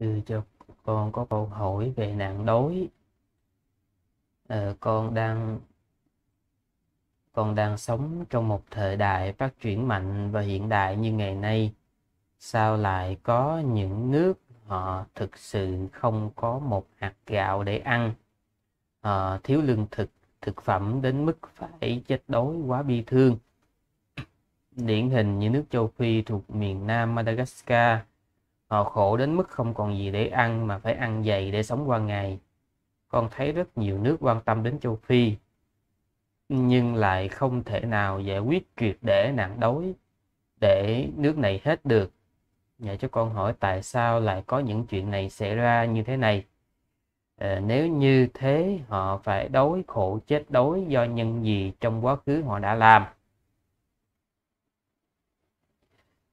đưa cho con có câu hỏi về nạn đói à, con đang con đang sống trong một thời đại phát triển mạnh và hiện đại như ngày nay sao lại có những nước họ thực sự không có một hạt gạo để ăn họ ờ, thiếu lương thực thực phẩm đến mức phải chết đói quá bi thương điển hình như nước châu phi thuộc miền nam madagascar Họ khổ đến mức không còn gì để ăn mà phải ăn dày để sống qua ngày. Con thấy rất nhiều nước quan tâm đến châu Phi, nhưng lại không thể nào giải quyết triệt để nạn đói để nước này hết được. Nhờ cho con hỏi tại sao lại có những chuyện này xảy ra như thế này. À, nếu như thế họ phải đói khổ chết đói do nhân gì trong quá khứ họ đã làm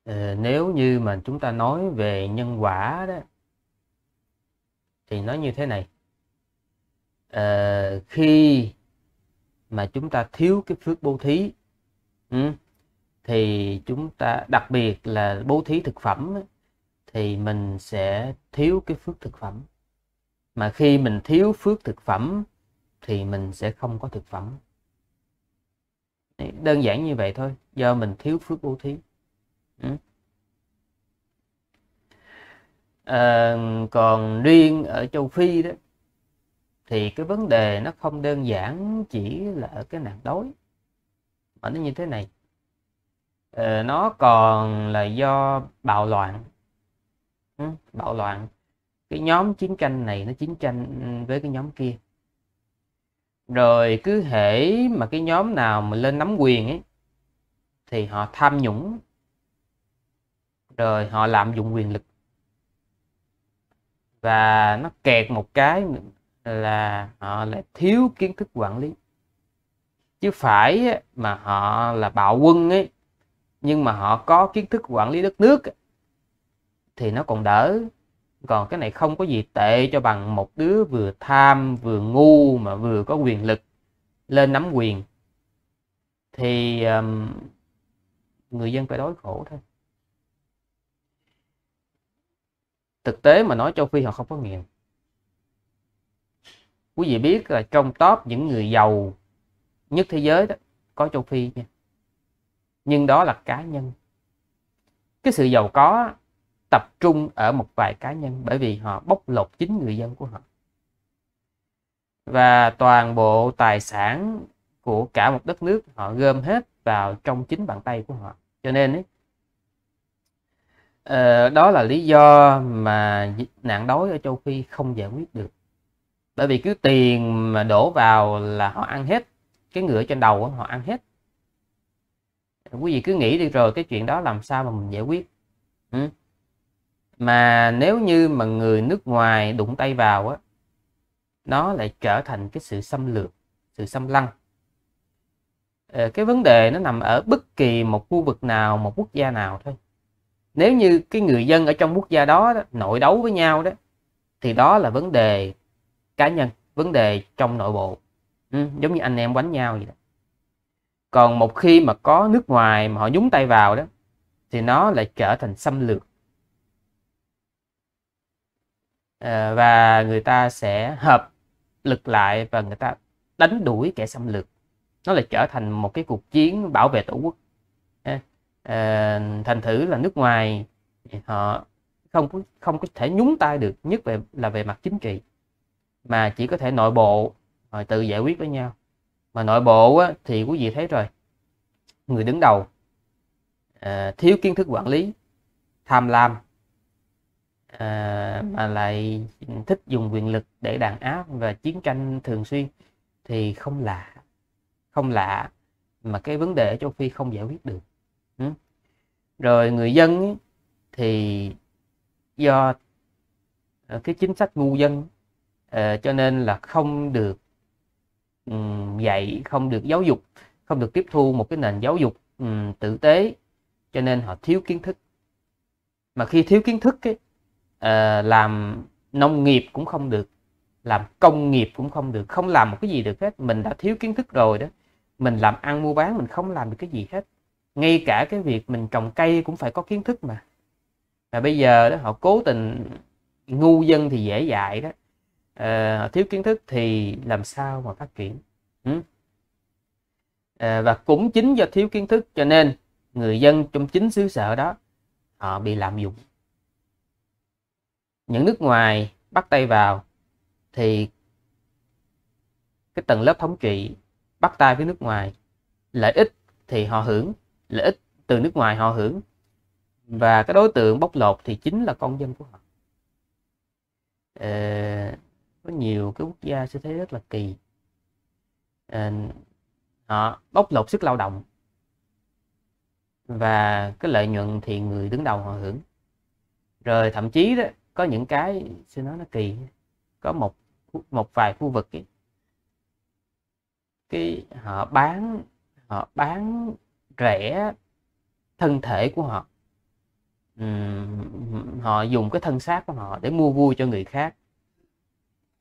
Ờ, nếu như mà chúng ta nói về nhân quả đó thì nó như thế này à, khi mà chúng ta thiếu cái phước bố thí ừ, thì chúng ta đặc biệt là bố thí thực phẩm thì mình sẽ thiếu cái phước thực phẩm mà khi mình thiếu phước thực phẩm thì mình sẽ không có thực phẩm đơn giản như vậy thôi do mình thiếu phước bố thí à, còn riêng ở châu phi đó thì cái vấn đề nó không đơn giản chỉ là ở cái nạn đói mà nó như thế này à, nó còn là do bạo loạn ừ, bạo loạn cái nhóm chiến tranh này nó chiến tranh với cái nhóm kia rồi cứ hễ mà cái nhóm nào mà lên nắm quyền ấy thì họ tham nhũng rồi họ lạm dụng quyền lực và nó kẹt một cái là họ lại thiếu kiến thức quản lý chứ phải mà họ là bạo quân ấy nhưng mà họ có kiến thức quản lý đất nước thì nó còn đỡ còn cái này không có gì tệ cho bằng một đứa vừa tham vừa ngu mà vừa có quyền lực lên nắm quyền thì um, người dân phải đói khổ thôi thực tế mà nói châu Phi họ không có nghèo quý vị biết là trong top những người giàu nhất thế giới đó có châu Phi nha nhưng đó là cá nhân cái sự giàu có tập trung ở một vài cá nhân bởi vì họ bóc lột chính người dân của họ và toàn bộ tài sản của cả một đất nước họ gom hết vào trong chính bàn tay của họ cho nên ấy, Ờ, đó là lý do mà nạn đói ở châu Phi không giải quyết được. Bởi vì cứ tiền mà đổ vào là họ ăn hết, cái ngựa trên đầu họ ăn hết. Quý vị cứ nghĩ đi rồi cái chuyện đó làm sao mà mình giải quyết. Ừ. Mà nếu như mà người nước ngoài đụng tay vào á, nó lại trở thành cái sự xâm lược, sự xâm lăng. Ờ, cái vấn đề nó nằm ở bất kỳ một khu vực nào, một quốc gia nào thôi nếu như cái người dân ở trong quốc gia đó, đó nội đấu với nhau đó thì đó là vấn đề cá nhân vấn đề trong nội bộ ừ, giống như anh em đánh nhau vậy đó còn một khi mà có nước ngoài mà họ nhúng tay vào đó thì nó lại trở thành xâm lược à, và người ta sẽ hợp lực lại và người ta đánh đuổi kẻ xâm lược nó lại trở thành một cái cuộc chiến bảo vệ tổ quốc Ờ, thành thử là nước ngoài họ không không có thể nhúng tay được nhất về là về mặt chính trị mà chỉ có thể nội bộ rồi tự giải quyết với nhau mà nội bộ á, thì quý vị thấy rồi người đứng đầu à, thiếu kiến thức quản lý tham lam à, mà lại thích dùng quyền lực để đàn áp và chiến tranh thường xuyên thì không lạ không lạ mà cái vấn đề ở châu phi không giải quyết được Ừ. rồi người dân thì do ờ, cái chính sách ngu dân ờ, cho nên là không được ừ, dạy không được giáo dục không được tiếp thu một cái nền giáo dục ừ, tử tế cho nên họ thiếu kiến thức mà khi thiếu kiến thức ấy, ờ, làm nông nghiệp cũng không được làm công nghiệp cũng không được không làm một cái gì được hết mình đã thiếu kiến thức rồi đó mình làm ăn mua bán mình không làm được cái gì hết ngay cả cái việc mình trồng cây cũng phải có kiến thức mà mà bây giờ đó họ cố tình ngu dân thì dễ dạy đó à, thiếu kiến thức thì làm sao mà phát triển à, và cũng chính do thiếu kiến thức cho nên người dân trong chính xứ sở đó họ bị lạm dụng những nước ngoài bắt tay vào thì cái tầng lớp thống trị bắt tay với nước ngoài lợi ích thì họ hưởng lợi ích từ nước ngoài họ hưởng và cái đối tượng bóc lột thì chính là công dân của họ à, có nhiều cái quốc gia sẽ thấy rất là kỳ à, họ bóc lột sức lao động và cái lợi nhuận thì người đứng đầu họ hưởng rồi thậm chí đó có những cái xin nói nó kỳ có một một vài khu vực ấy, cái họ bán họ bán rẻ thân thể của họ họ dùng cái thân xác của họ để mua vui cho người khác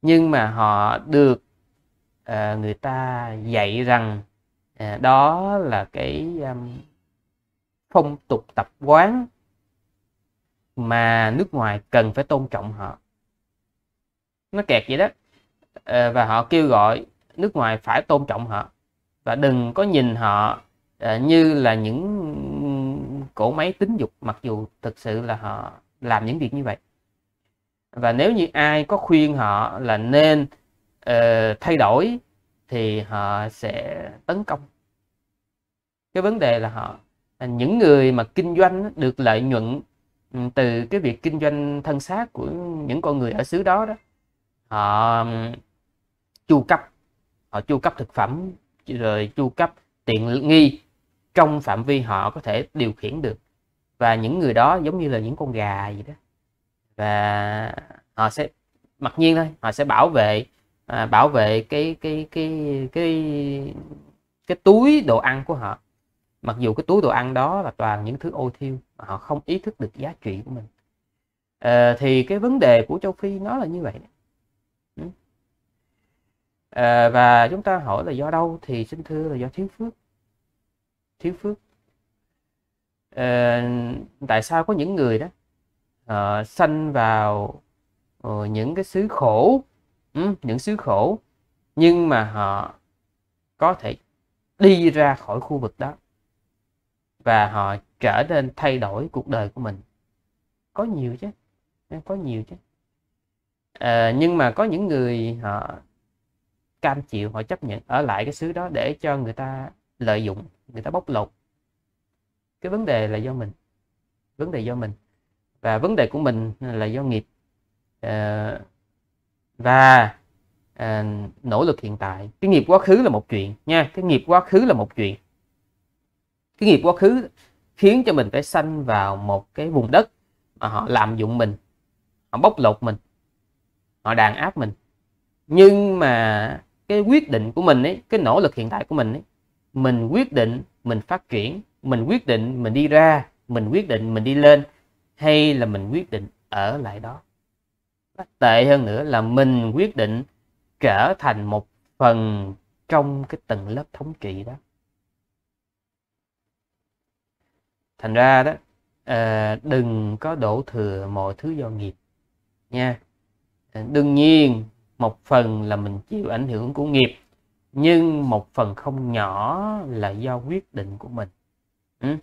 nhưng mà họ được ờ, người ta dạy rằng ờ, đó là cái phong tục tập quán mà nước ngoài cần phải tôn trọng họ nó kẹt vậy đó ờ, và họ kêu gọi nước ngoài phải tôn trọng họ và đừng có nhìn họ Ờ, như là những cỗ máy tính dục mặc dù thực sự là họ làm những việc như vậy và nếu như ai có khuyên họ là nên uh, thay đổi thì họ sẽ tấn công cái vấn đề là họ là những người mà kinh doanh được lợi nhuận ừ, từ cái việc kinh doanh thân xác của những con người ở xứ đó đó họ chu cấp họ chu cấp thực phẩm rồi chu cấp tiện nghi trong phạm vi họ có thể điều khiển được và những người đó giống như là những con gà gì đó và họ sẽ mặc nhiên thôi họ sẽ bảo vệ à, bảo vệ cái cái cái cái cái túi đồ ăn của họ mặc dù cái túi đồ ăn đó là toàn những thứ ô thiêu mà họ không ý thức được giá trị của mình à, thì cái vấn đề của châu phi nó là như vậy à, và chúng ta hỏi là do đâu thì xin thưa là do thiếu phước thiếu phước à, tại sao có những người đó à, sanh vào à, những cái xứ khổ ừ, những xứ khổ nhưng mà họ có thể đi ra khỏi khu vực đó và họ trở nên thay đổi cuộc đời của mình có nhiều chứ có nhiều chứ à, nhưng mà có những người họ cam chịu họ chấp nhận ở lại cái xứ đó để cho người ta lợi dụng người ta bóc lột cái vấn đề là do mình vấn đề do mình và vấn đề của mình là do nghiệp ờ, và ờ, nỗ lực hiện tại cái nghiệp quá khứ là một chuyện nha cái nghiệp quá khứ là một chuyện cái nghiệp quá khứ khiến cho mình phải sanh vào một cái vùng đất mà họ làm dụng mình họ bóc lột mình họ đàn áp mình nhưng mà cái quyết định của mình ấy cái nỗ lực hiện tại của mình ấy mình quyết định mình phát triển mình quyết định mình đi ra mình quyết định mình đi lên hay là mình quyết định ở lại đó tệ hơn nữa là mình quyết định trở thành một phần trong cái tầng lớp thống trị đó thành ra đó ờ, đừng có đổ thừa mọi thứ do nghiệp nha ờ, đương nhiên một phần là mình chịu ảnh hưởng của nghiệp nhưng một phần không nhỏ là do quyết định của mình ừ?